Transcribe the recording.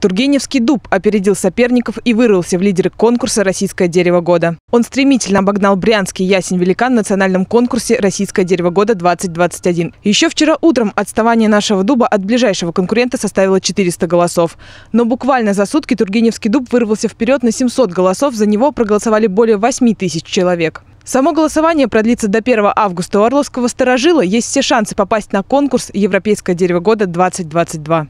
Тургеневский дуб опередил соперников и вырвался в лидеры конкурса «Российское дерево года». Он стремительно обогнал брянский ясень-великан в национальном конкурсе «Российское дерево года-2021». Еще вчера утром отставание нашего дуба от ближайшего конкурента составило 400 голосов. Но буквально за сутки Тургеневский дуб вырвался вперед на 700 голосов, за него проголосовали более 8 тысяч человек. Само голосование продлится до 1 августа. У Орловского сторожила есть все шансы попасть на конкурс «Европейское дерево года-2022».